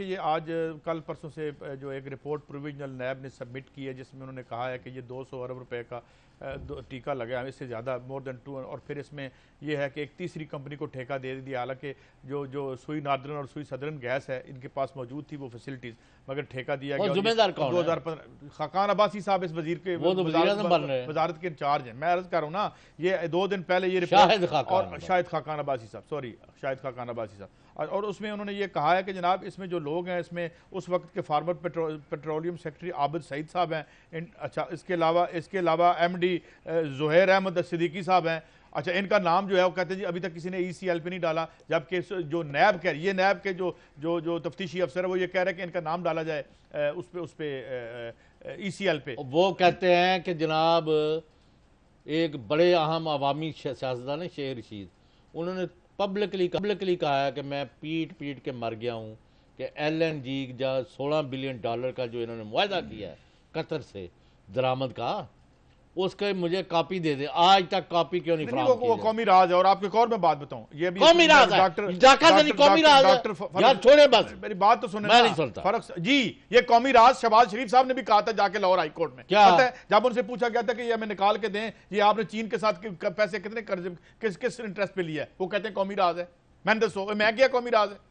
कि ये आज कल परसों से जो एक रिपोर्ट प्रोविजनल नैब ने सबमिट की है जिसमें उन्होंने कहा है कि ये 200 अरब रुपए का टीका लगाया इससे ज़्यादा मोर देन टू और फिर इसमें यह है कि एक तीसरी कंपनी को ठेका दे दिया हालांकि जो जो सुई नादरन और सुई सदरन गैस है इनके पास मौजूद थी वो फैसिलिटीज मगर ठेका दिया गया दो हज़ार पंद्रह खकान अब्बासी साहब इस वजीर के तो वजारत के इंचार्ज हैं मैं अर्ज कर रहा हूँ ना ये दो दिन पहले ये रिपोर्ट और शाहिद खाकान अब्बासी साहब सॉरी शाहिद खाकान अब्बासी साहब और उसमें उन्होंने ये कहा है कि जनाब इसमें जो लोग हैं इसमें उस वक्त के फार्मर पेट्रो, पेट्रोलियम सेक्रेटरी आबिद सईद साहब हैं अच्छा इसके अलावा इसके अलावा एम डी जहैर अहमद सिद्दीकी साहब हैं अच्छा इनका नाम जो है वो कहते हैं जी अभी तक किसी ने ई सी एल पे नहीं डाला जबकि जो नैब कह ये नैब के जो जो जो तफ्तीशी अफसर है वो ये कह रहे हैं कि इनका नाम डाला जाए उस पर उस पर ई सी एल पे e वो कहते हैं कि जनाब एक बड़े अहम अवामी सियासतदान है शेख रशीद उन्होंने पब्लिकली पब्लिकली कहा है कि मैं पीट पीट के मर गया हूँ कि एल एन जी जा सोलह बिलियन डॉलर का जो इन्होंने माहा हम्म। किया है कतर से दरामद का उसके मुझे कॉपी दे दे आज तक कॉपी क्यों नहीं, नहीं वो, वो कौमी राज है और आपके और मैं बात बताऊं ये भी कौमी राज डॉक्टर डॉक्टर यार छोड़े बस मेरी बात तो सुने मैं नहीं सुनता फर्क जी ये कौमी राज शबाज शरीफ साहब ने भी कहा था जाके लाहौर हाईकोर्ट में क्या है जब उनसे पूछा गया था कि ये हमें निकाल के दें ये आपने चीन के साथ पैसे कितने कर्ज किस किस इंटरेस्ट पे लिया है वो कहते हैं कौमी राज है मैंने दसो तो मैं क्या कौमी राज है